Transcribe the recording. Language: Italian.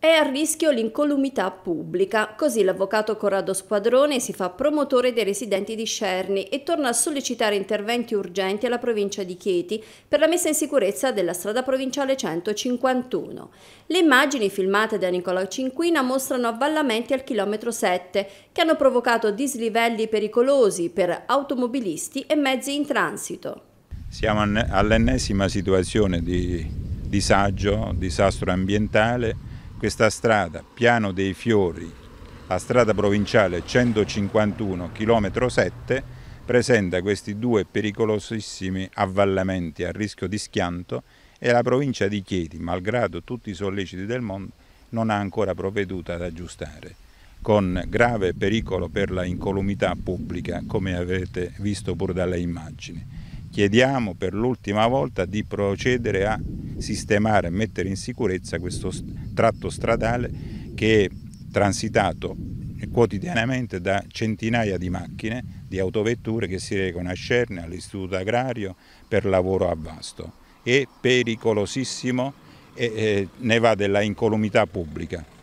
È a rischio l'incolumità pubblica, così l'avvocato Corrado Squadrone si fa promotore dei residenti di Cerni e torna a sollecitare interventi urgenti alla provincia di Chieti per la messa in sicurezza della strada provinciale 151. Le immagini filmate da Nicola Cinquina mostrano avvallamenti al chilometro 7 che hanno provocato dislivelli pericolosi per automobilisti e mezzi in transito. Siamo all'ennesima situazione di disagio, disastro ambientale questa strada, Piano dei Fiori, a strada provinciale 151 km 7, presenta questi due pericolosissimi avvallamenti a rischio di schianto e la provincia di Chieti, malgrado tutti i solleciti del mondo, non ha ancora provveduto ad aggiustare, con grave pericolo per la incolumità pubblica, come avete visto pur dalle immagini. Chiediamo per l'ultima volta di procedere a sistemare e mettere in sicurezza questo tratto stradale che è transitato quotidianamente da centinaia di macchine, di autovetture che si recano a Scerne, all'Istituto Agrario, per lavoro a Vasto. È pericolosissimo e ne va della incolumità pubblica.